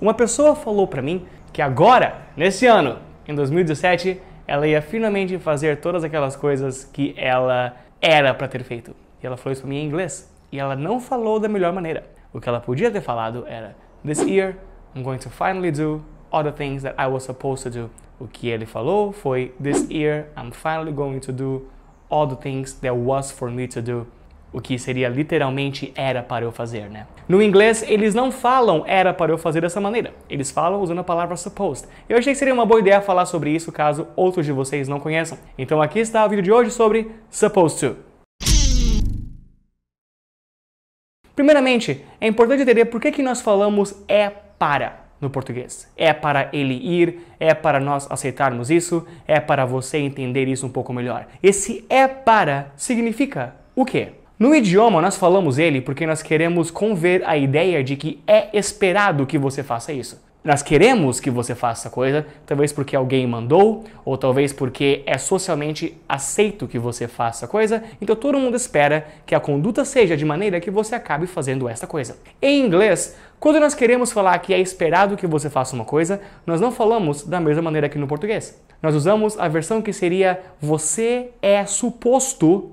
Uma pessoa falou para mim que agora, nesse ano, em 2017, ela ia finalmente fazer todas aquelas coisas que ela era para ter feito. E ela falou isso para mim em inglês. E ela não falou da melhor maneira. O que ela podia ter falado era: This year, I'm going to finally do all the things that I was supposed to do. O que ele falou foi: This year, I'm finally going to do all the things that was for me to do o que seria literalmente era para eu fazer, né? No inglês, eles não falam era para eu fazer dessa maneira. Eles falam usando a palavra supposed. Eu achei que seria uma boa ideia falar sobre isso caso outros de vocês não conheçam. Então aqui está o vídeo de hoje sobre supposed to. Primeiramente, é importante entender por que, que nós falamos é para no português. É para ele ir, é para nós aceitarmos isso, é para você entender isso um pouco melhor. Esse é para significa o quê? No idioma, nós falamos ele porque nós queremos conver a ideia de que é esperado que você faça isso. Nós queremos que você faça a coisa, talvez porque alguém mandou, ou talvez porque é socialmente aceito que você faça a coisa, então todo mundo espera que a conduta seja de maneira que você acabe fazendo essa coisa. Em inglês, quando nós queremos falar que é esperado que você faça uma coisa, nós não falamos da mesma maneira que no português. Nós usamos a versão que seria você é suposto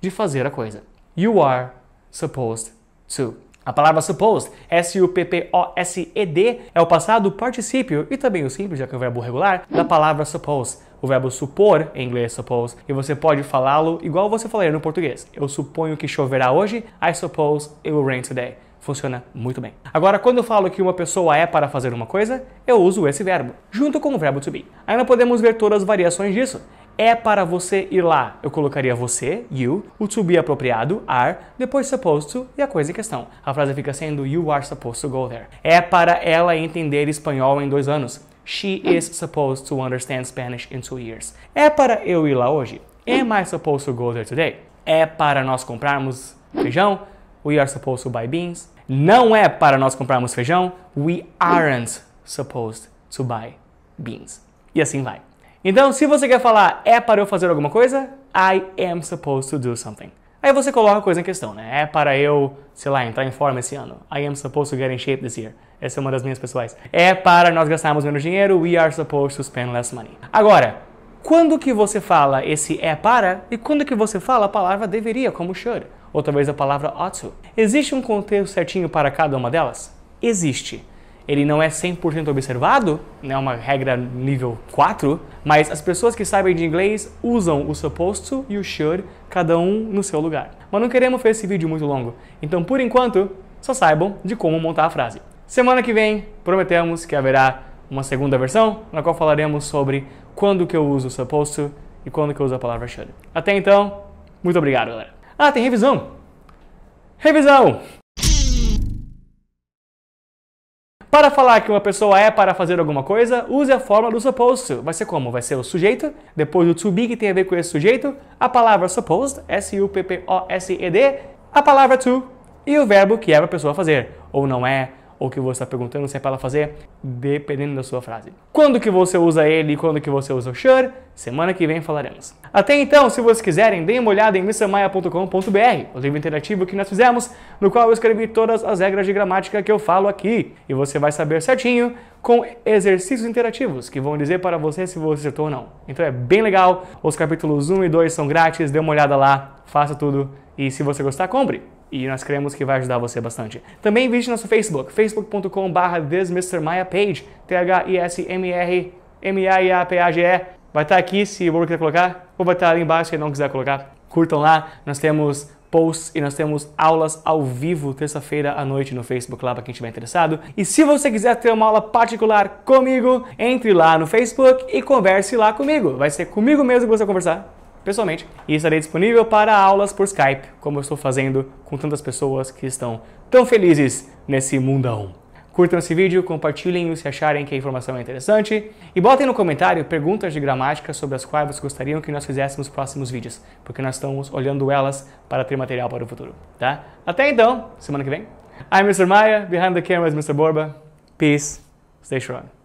de fazer a coisa. You are supposed to. A palavra supposed, S-U-P-P-O-S-E-D, é o passado, o particípio e também o simples, já que é o verbo regular, da palavra suppose. O verbo supor, em inglês, suppose, e você pode falá-lo igual você falaria no português. Eu suponho que choverá hoje, I suppose it will rain today. Funciona muito bem. Agora, quando eu falo que uma pessoa é para fazer uma coisa, eu uso esse verbo, junto com o verbo to be. Ainda podemos ver todas as variações disso é para você ir lá. Eu colocaria você, you, o to be apropriado, are, depois supposed to e a coisa em questão. A frase fica sendo you are supposed to go there. É para ela entender espanhol em dois anos. She is supposed to understand Spanish in two years. É para eu ir lá hoje. Am I supposed to go there today? É para nós comprarmos feijão. We are supposed to buy beans. Não é para nós comprarmos feijão. We aren't supposed to buy beans. E assim vai. Então, se você quer falar é para eu fazer alguma coisa, I am supposed to do something. Aí você coloca a coisa em questão, né? É para eu, sei lá, entrar em forma esse ano. I am supposed to get in shape this year. Essa é uma das minhas pessoais. É para nós gastarmos menos dinheiro. We are supposed to spend less money. Agora, quando que você fala esse é para e quando que você fala a palavra deveria, como should, ou talvez a palavra ought to? Existe um contexto certinho para cada uma delas? Existe ele não é 100% observado, né, é uma regra nível 4, mas as pessoas que sabem de inglês usam o supposed e o should, cada um no seu lugar. Mas não queremos fazer esse vídeo muito longo, então por enquanto, só saibam de como montar a frase. Semana que vem, prometemos que haverá uma segunda versão, na qual falaremos sobre quando que eu uso supposed e quando que eu uso a palavra should. Até então, muito obrigado, galera. Ah, tem revisão! Revisão! Para falar que uma pessoa é para fazer alguma coisa, use a forma do supposed to. Vai ser como? Vai ser o sujeito, depois o to be que tem a ver com esse sujeito, a palavra supposed, S-U-P-P-O-S-E-D, a palavra to e o verbo que é para a pessoa fazer, ou não é, ou que você está perguntando se é para ela fazer, dependendo da sua frase. Quando que você usa ele e quando que você usa o should, semana que vem falaremos. Até então, se vocês quiserem, deem uma olhada em missamaya.com.br, o livro interativo que nós fizemos, no qual eu escrevi todas as regras de gramática que eu falo aqui, e você vai saber certinho com exercícios interativos que vão dizer para você se você acertou ou não. Então é bem legal, os capítulos 1 e 2 são grátis, dê uma olhada lá, faça tudo e se você gostar, compre e nós cremos que vai ajudar você bastante. Também visite nosso Facebook, facebook.com.br desmistermyapage T-H-I-S-M-R-M-A-I-A-P-A-G-E. Vai estar aqui se o quiser colocar, ou vai estar ali embaixo se não quiser colocar. Curtam lá, nós temos posts e nós temos aulas ao vivo terça-feira à noite no Facebook lá para quem estiver interessado. E se você quiser ter uma aula particular comigo, entre lá no Facebook e converse lá comigo. Vai ser comigo mesmo que você conversar pessoalmente e estarei disponível para aulas por Skype, como eu estou fazendo com tantas pessoas que estão tão felizes nesse mundão. Curtam esse vídeo, compartilhem se acharem que a informação é interessante e botem no comentário perguntas de gramática sobre as quais vocês gostariam que nós fizéssemos próximos vídeos, porque nós estamos olhando elas para ter material para o futuro, tá? Até então, semana que vem. I'm Mr. Maia, behind the cameras Mr. Borba. Peace, stay strong.